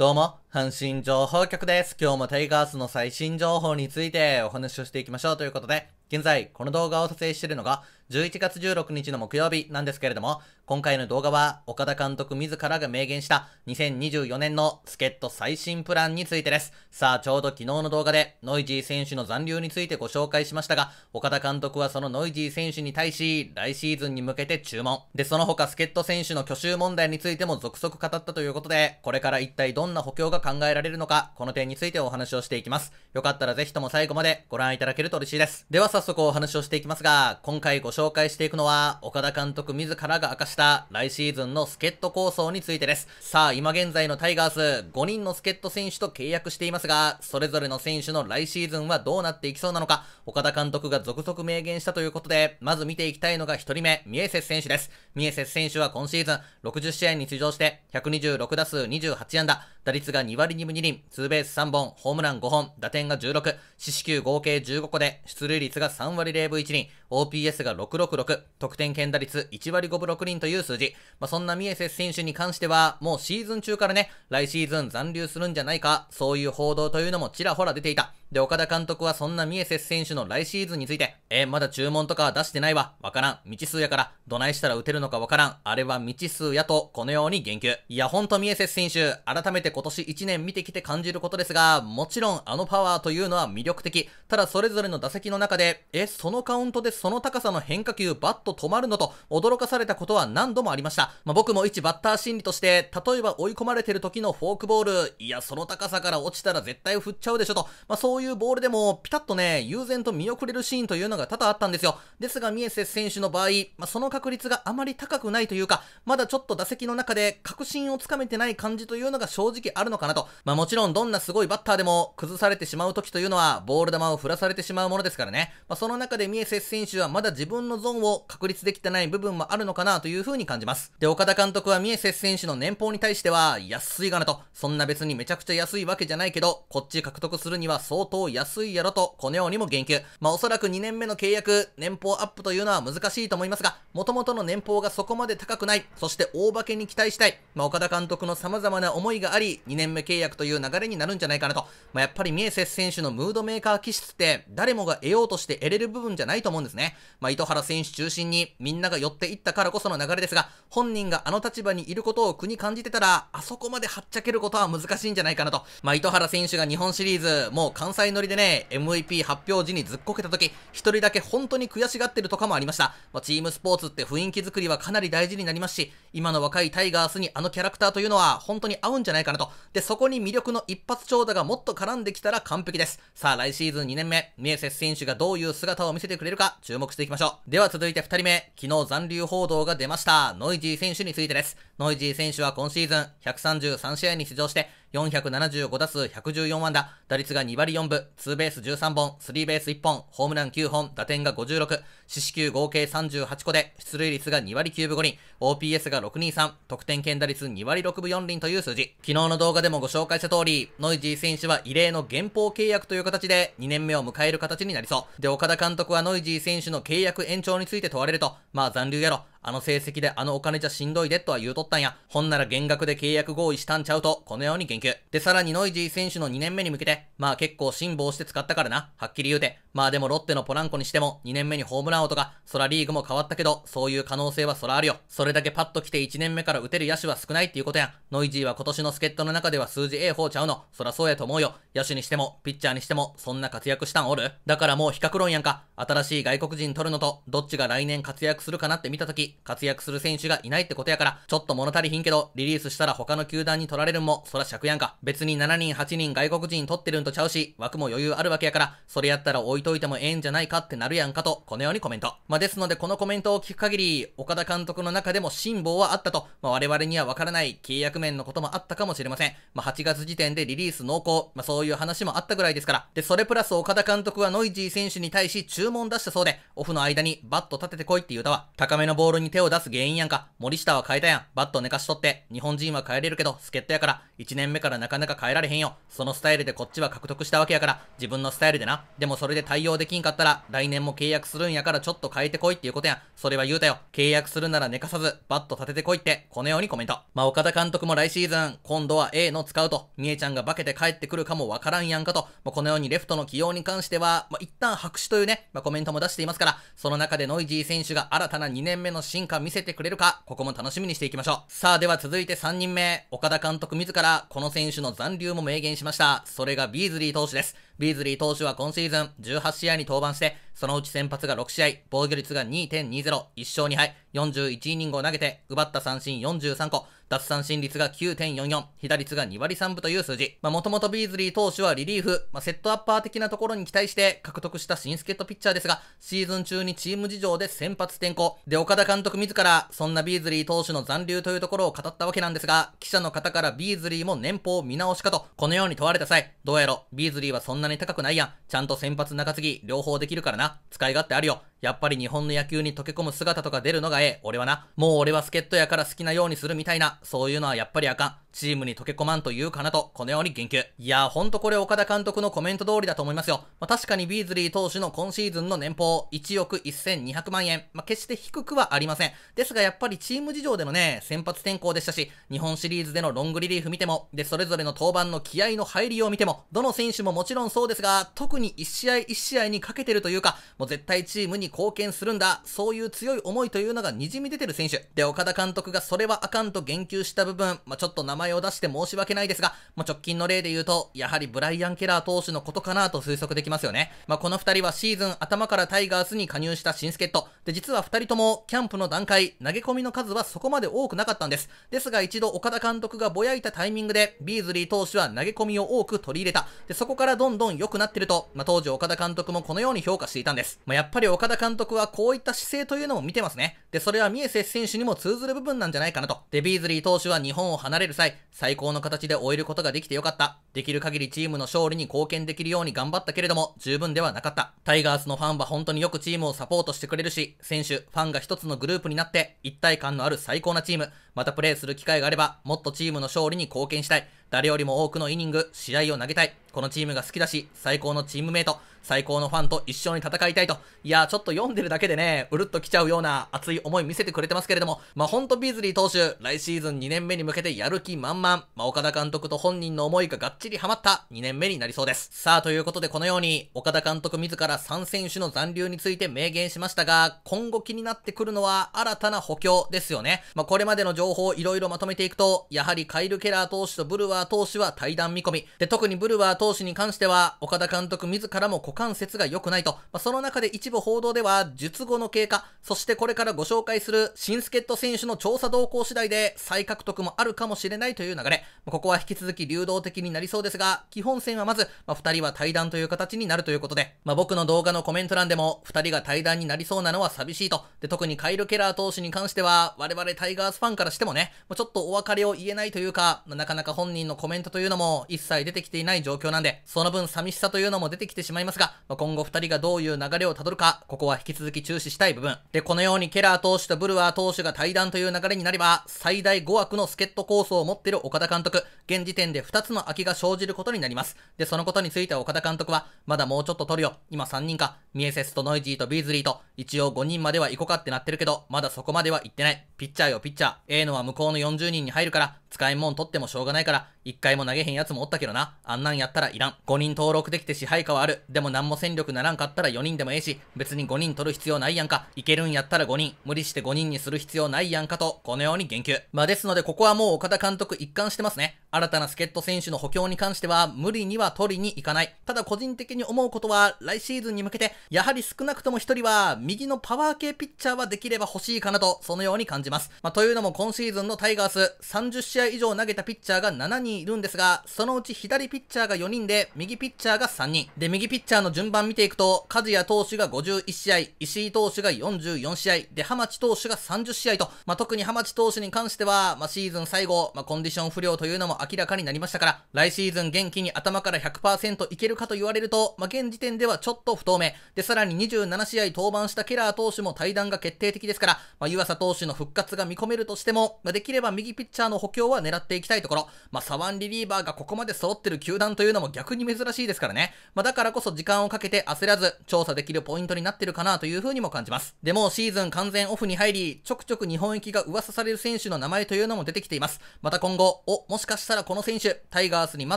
どうも。阪神情報局です。今日もタイガースの最新情報についてお話をしていきましょうということで、現在この動画を撮影しているのが11月16日の木曜日なんですけれども、今回の動画は岡田監督自らが明言した2024年のスケット最新プランについてです。さあ、ちょうど昨日の動画でノイジー選手の残留についてご紹介しましたが、岡田監督はそのノイジー選手に対し、来シーズンに向けて注文。で、その他スケット選手の去就問題についても続々語ったということで、これから一体どんな補強がが考えられるのか、この点についてお話をしていきます。よかったらぜひとも最後までご覧いただけると嬉しいです。では早速お話をしていきますが、今回ご紹介していくのは、岡田監督自らが明かした来シーズンの助っ人構想についてです。さあ、今現在のタイガース、5人の助っ人選手と契約していますが、それぞれの選手の来シーズンはどうなっていきそうなのか、岡田監督が続々明言したということで、まず見ていきたいのが1人目、ミエセス選手です。ミエセス選手は今シーズン、60試合に出場して、126打数28安打、打率が2割2分2厘、ツーベース3本、ホームラン5本、打点が16、四死球合計15個で、出塁率が3割0分1厘、OPS が666、得点圏打率1割5分6厘という数字。まあ、そんなミエセス選手に関しては、もうシーズン中からね、来シーズン残留するんじゃないか、そういう報道というのもちらほら出ていた。で、岡田監督はそんなミエセス選手の来シーズンについて、えまだ注文とかは出してないわ。わからん。未知数やから、どないしたら打てるのかわからん。あれは未知数やと、このように言及。いや、ほんとミエセス選手、改めて今年1年見てきて感じることですが、もちろんあのパワーというのは魅力的。ただそれぞれの打席の中で、え、そのカウントでその高さの変化球バット止まるのと、驚かされたことは何度もありました。まあ、僕も一バッター心理として、例えば追い込まれてる時のフォークボール、いや、その高さから落ちたら絶対振っちゃうでしょと、まあ、そうそういうボールでも、ピタッとね、悠然と見送れるシーンというのが多々あったんですよ。ですが、ミエセス選手の場合、まあ、その確率があまり高くないというか、まだちょっと打席の中で確信をつかめてない感じというのが正直あるのかなと。まあ、もちろんどんなすごいバッターでも崩されてしまう時というのは、ボール球を振らされてしまうものですからね。まあ、その中でミエセス選手はまだ自分のゾーンを確立できてない部分もあるのかなという風に感じます。で、岡田監督はミエセス選手の年俸に対しては、安いがなと、そんな別にめちゃくちゃ安いわけじゃないけど、こっち獲得するには相当当安いやろと、このようにも言及。まあおそらく2年目の契約、年俸アップというのは難しいと思いますが、元々の年俸がそこまで高くない、そして大化けに期待したい、まあ岡田監督の様々な思いがあり、2年目契約という流れになるんじゃないかなと。まあやっぱりミエセス選手のムードメーカー気質って、誰もが得ようとして得れる部分じゃないと思うんですね。まあ糸原選手中心にみんなが寄っていったからこその流れですが、本人があの立場にいることを国感じてたら、あそこまではっちゃけることは難しいんじゃないかなと。まあ糸原選手が日本シリーズ、もう関西載ノりでね、MVP 発表時にずっこけた時、一人だけ本当に悔しがってるとかもありました。まあ、チームスポーツって雰囲気作りはかなり大事になりますし、今の若いタイガースにあのキャラクターというのは本当に合うんじゃないかなと。で、そこに魅力の一発長打がもっと絡んできたら完璧です。さあ、来シーズン2年目、ミエセス選手がどういう姿を見せてくれるか注目していきましょう。では続いて2人目、昨日残留報道が出ました、ノイジー選手についてです。ノイジー選手は今シーズン133試合に出場して、475打数114安打、打率が2割4分、ツーベース13本、スリーベース1本、ホームラン9本、打点が56、四死球合計38個で、出塁率が2割9分5厘、OPS が623、得点圏打率2割6分4厘という数字。昨日の動画でもご紹介した通り、ノイジー選手は異例の減俸契約という形で2年目を迎える形になりそう。で、岡田監督はノイジー選手の契約延長について問われると、まあ残留やろ、あの成績であのお金じゃしんどいでとは言うとったんや。ほんなら減額で契約合意したんちゃうと、このように言及。で、さらにノイジー選手の2年目に向けて、まあ結構辛抱して使ったからな。はっきり言うて。まあでもロッテのポランコにしても、2年目にホームラン王とか、そらリーグも変わったけど、そういう可能性はそらあるよ。それだけパッと来て1年目から打てる野手は少ないっていうことや。ノイジーは今年の助っ人の中では数字 A 方ちゃうの。そらそうやと思うよ。野手にしても、ピッチャーにしても、そんな活躍したんおるだからもう比較論やんか。新しい外国人取るのと、どっちが来年活躍するかなって見たとき、活躍する選手がいないってことやから、ちょっと物足りひんけど、リリースしたら他の球団に取られるも、そら尺やんか。別に7人8人外国人取ってるんとちゃうし、枠も余裕あるわけやから、それやったら置いといてもええんじゃないかってなるやんかと、このようにコメント。まあ、ですのでこのコメントを聞く限り、岡田監督の中でも辛抱はあったと、まあ、我々にはわからない契約面のこともあったかもしれません。まあ、8月時点でリリース濃厚、まあ、そういう話もあったぐらいですから。で、それプラス岡田監督はノイジー選手に対し注文出したそうで、オフの間にバット立ててこいって言うたわ。高めのボールに手を出す原因やんか。森下は変えたやん。バット寝かしとって。日本人は変えれるけど、助っ人やから、1年目からなかなか変えられへんよ。そのスタイルでこっちは獲得したわけやから、自分のスタイルでな。でもそれで対応できんかったら、来年も契約するんやからちょっと変えてこいっていうことやん。それは言うたよ。契約するなら寝かさず、バット立ててこいって、このようにコメント。まあ、岡田監督も来シーズン、今度は A の使うと、みえちゃんが化けて帰ってくるかもわからんやんかと、まあ、このようにレフトの起用に関しては、まあ、一旦白紙というね、まあ、コメントも出していますから、その中でノイジー選手が新たな2年目の進化見せてくれるか、ここも楽しみにしていきましょう。さあ、では続いて3人目、岡田監督自ら、この選手の残留も明言しました。それがビーズリー投手です。ビーズリー投手は今シーズン18試合に登板して、そのうち先発が6試合、防御率が2.20、1勝2敗、41イニングを投げて、奪った三振43個、奪三振率が9.44、被打率が2割3分という数字。まあ、もともとビーズリー投手はリリーフ、まあ、セットアッパー的なところに期待して獲得した新助っ人ピッチャーですが、シーズン中にチーム事情で先発転向。で、岡田監督自ら、そんなビーズリー投手の残留というところを語ったわけなんですが、記者の方からビーズリーも年俸見直しかと、このように問われた際、どうやろ、ビーズリーはそんな金高くないやん。ちゃんと先発中継ぎ、両方できるからな。使い勝手あるよ。やっぱり日本の野球に溶け込む姿とか出るのがええ。俺はな。もう俺は助っ人やから好きなようにするみたいな。そういうのはやっぱりあかん。チームに溶け込まんというかなと、このように言及。いやーほんとこれ岡田監督のコメント通りだと思いますよ。まあ、確かにビーズリー投手の今シーズンの年俸1億1200万円。まあ、決して低くはありません。ですがやっぱりチーム事情でのね、先発転向でしたし、日本シリーズでのロングリリーフ見ても、で、それぞれの登板の気合の入りを見ても、どの選手ももちろんそうですが、特に1試合1試合にかけてるというか、もう絶対チームに貢献するんだ、そういう強い思いというのが滲み出てる選手。で、岡田監督がそれはあかんと言及した部分、まあ、ちょっと名名前を出して申し訳ないですが、もう直近の例で言うと、やはりブライアン・ケラー投手のことかなと推測できますよね。まあ、この2人はシーズン頭からタイガースに加入した新助っ人。で、実は2人ともキャンプの段階、投げ込みの数はそこまで多くなかったんです。ですが一度岡田監督がぼやいたタイミングで、ビーズリー投手は投げ込みを多く取り入れた。で、そこからどんどん良くなってると、まあ、当時岡田監督もこのように評価していたんです。まあ、やっぱり岡田監督はこういった姿勢というのを見てますね。で、それは三重セ選手にも通ずる部分なんじゃないかなと。で、ビーズリー投手は日本を離れる際、最高の形で終えることができてよかった。できる限りチームの勝利に貢献できるように頑張ったけれども、十分ではなかった。タイガースのファンは本当によくチームをサポートしてくれるし、選手、ファンが一つのグループになって、一体感のある最高なチーム、またプレーする機会があれば、もっとチームの勝利に貢献したい。誰よりも多くのイニング、試合を投げたい。このチームが好きだし、最高のチームメイト、最高のファンと一緒に戦いたいと。いやちょっと読んでるだけでね、うるっときちゃうような熱い思い見せてくれてますけれども、まあ、ほんとビーズリー投手、来シーズン2年目に向けてやる気満々、まあ、岡田監督と本人の思いががっちりハマった2年目になりそうです。さあ、ということでこのように、岡田監督自ら3選手の残留について明言しましたが、今後気になってくるのは新たな補強ですよね。まあ、これまでの情報をいろいろまとめていくと、やはりカイル・ケラー投手とブルワー投手は対談見込み。で、特にブルワー投手に関しては、岡田監督自らも股関節が良くないと、まあ、その中で一部報道では、術後の経過、そしてこれからご紹介する新助っ人選手の調査動向次第で再獲得もあるかもしれないという流れ、まここは引き続き流動的になりそうですが、基本戦はまず、まあ、2人は対談という形になるということで、まあ、僕の動画のコメント欄でも、2人が対談になりそうなのは寂しいと、で特にカイル・ケラー投手に関しては、我々タイガースファンからしてもね、まちょっとお別れを言えないというか、まあ、なかなか本人のコメントというのも一切出てきていない状況況なんで、その分寂しさというのも出てきてしまいますが、まあ、今後二人がどういう流れをたどるか、ここは引き続き注視したい部分。で、このようにケラー投手とブルワー投手が対談という流れになれば、最大5枠の助っ人構想を持っている岡田監督、現時点で2つの空きが生じることになります。で、そのことについて岡田監督は、まだもうちょっと取るよ。今3人か、ミエセスとノイジーとビーズリーと、一応5人までは行こうかってなってるけど、まだそこまでは行ってない。ピッチャーよ、ピッチャー。A のは向こうの40人に入るから、使いもん取ってもしょうがないから、1回も投げへんやつもおったけどな。あんなんやったらったらいらん。5人登録できて支配下はある。でも何も戦力ならんかったら4人でもええし、別に5人取る必要ないやんか。いけるんやったら5人。無理して5人にする必要ないやんかと、このように言及。まあ、ですのでここはもう岡田監督一貫してますね。新たな助っ人選手の補強に関しては無理には取りに行かない。ただ個人的に思うことは来シーズンに向けてやはり少なくとも一人は右のパワー系ピッチャーはできれば欲しいかなとそのように感じます。まあ、というのも今シーズンのタイガース30試合以上投げたピッチャーが7人いるんですがそのうち左ピッチャーが4人で右ピッチャーが3人。で右ピッチャーの順番見ていくと梶谷投手が51試合、石井投手が44試合、で浜地投手が30試合と、まあ、特に浜地投手に関しては、まあ、シーズン最後、まあ、コンディション不良というのも明らかになりましたから、来シーズン元気に頭から100%いけるかと言われると、まあ、現時点ではちょっと不透明。で、さらに27試合登板したケラー投手も対談が決定的ですから、まあ、湯浅投手の復活が見込めるとしても、まあ、できれば右ピッチャーの補強は狙っていきたいところ、まあ、左腕リリーバーがここまで揃ってる球団というのも逆に珍しいですからね。まあ、だからこそ時間をかけて焦らず、調査できるポイントになってるかなという風にも感じます。でも、シーズン完全オフに入り、ちょくちょく日本行きが噂される選手の名前というのも出てきています。また今後、お、もしかしたたらこの選手、タイガースにマ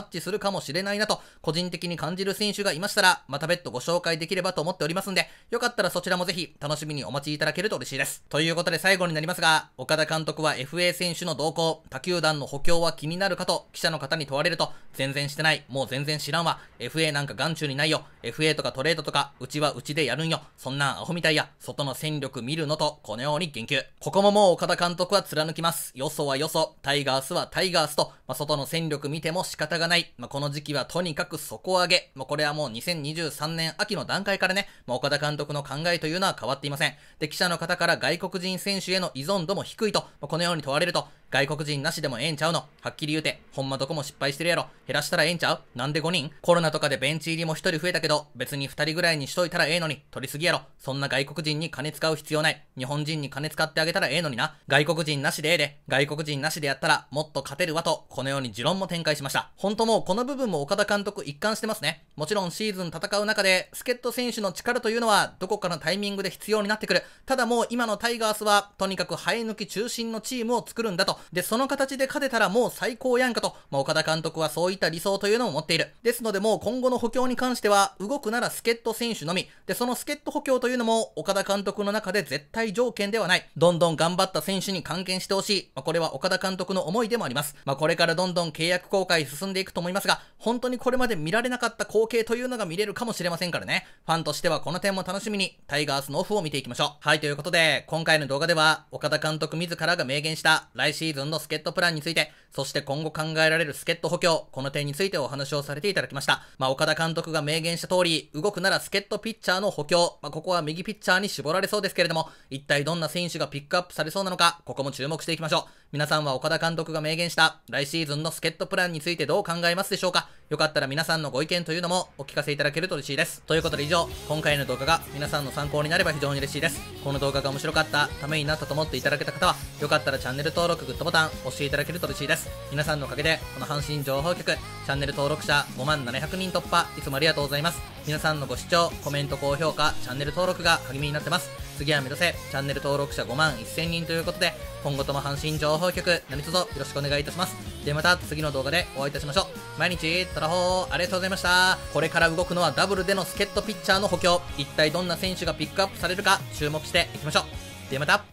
ッチするかもしれないなと、個人的に感じる選手がいましたら、また別途ご紹介できればと思っておりますんで、よかったらそちらもぜひ楽しみにお待ちいただけると嬉しいです。ということで最後になりますが、岡田監督は FA 選手の動向、他球団の補強は気になるかと記者の方に問われると、全然してない、もう全然知らんわ、FA なんか眼中にないよ、FA とかトレードとか、うちはうちでやるんよ、そんなアホみたいや、外の戦力見るのと、このように言及。ここももう岡田監督は貫きます。よそはよそ、タイガースはタイガースと、まあ外の戦力見ても仕方がない。まあ、この時期はとにかく底上げ。まあ、これはもう2023年秋の段階からね、まあ、岡田監督の考えというのは変わっていません。で、記者の方から外国人選手への依存度も低いと、まあ、このように問われると、外国人なしでもええんちゃうのはっきり言うて、ほんまどこも失敗してるやろ。減らしたらええんちゃうなんで5人コロナとかでベンチ入りも1人増えたけど、別に2人ぐらいにしといたらええのに、取りすぎやろ。そんな外国人に金使う必要ない。日本人に金使ってあげたらええのにな。外国人なしでええで、外国人なしでやったらもっと勝てるわと、このように持論も展開しました。本当もうこの部分も岡田監督一貫してますね。もちろんシーズン戦う中で、助っ人選手の力というのはどこかのタイミングで必要になってくる。ただもう今のタイガースは、とにかく生え抜き中心のチームを作るんだと。で、その形で勝てたらもう最高やんかと、まあ、岡田監督はそういった理想というのを持っている。ですのでもう今後の補強に関しては、動くなら助っ人選手のみ。で、その助っ人補強というのも、岡田監督の中で絶対条件ではない。どんどん頑張った選手に関係してほしい。まあ、これは岡田監督の思いでもあります。まあ、これからどどんどん契約更改進んでいくと思いますが、本当にこれまで見られなかった光景というのが見れるかもしれませんからね。ファンとしてはこの点も楽しみに、タイガースのオフを見ていきましょう。はい、ということで、今回の動画では、岡田監督自らが明言した来シーズンの助っ人プランについて、そして今後考えられる助っ人補強、この点についてお話をされていただきました。まあ、岡田監督が明言した通り、動くなら助っ人ピッチャーの補強、まあ、ここは右ピッチャーに絞られそうですけれども、一体どんな選手がピックアップされそうなのか、ここも注目していきましょう。皆さんは岡田監督が明言した来シーズンの助っ人プランについてどう考えますでしょうかよかったら皆さんのご意見というのもお聞かせいただけると嬉しいです。ということで以上、今回の動画が皆さんの参考になれば非常に嬉しいです。この動画が面白かった、ためになったと思っていただけた方は、よかったらチャンネル登録、グッドボタン押していただけると嬉しいです。皆さんのおかげで、この阪神情報局、チャンネル登録者5万700人突破、いつもありがとうございます。皆さんのご視聴、コメント、高評価、チャンネル登録が励みになってます。次は目指せ、チャンネル登録者5万1000人ということで、今後とも阪神情報局、何卒よろしくお願いいたします。ではまた次の動画でお会いいたしましょう。毎日たらほー、ありがとうございました。これから動くのはダブルでの助っ人ピッチャーの補強。一体どんな選手がピックアップされるか注目していきましょう。ではまた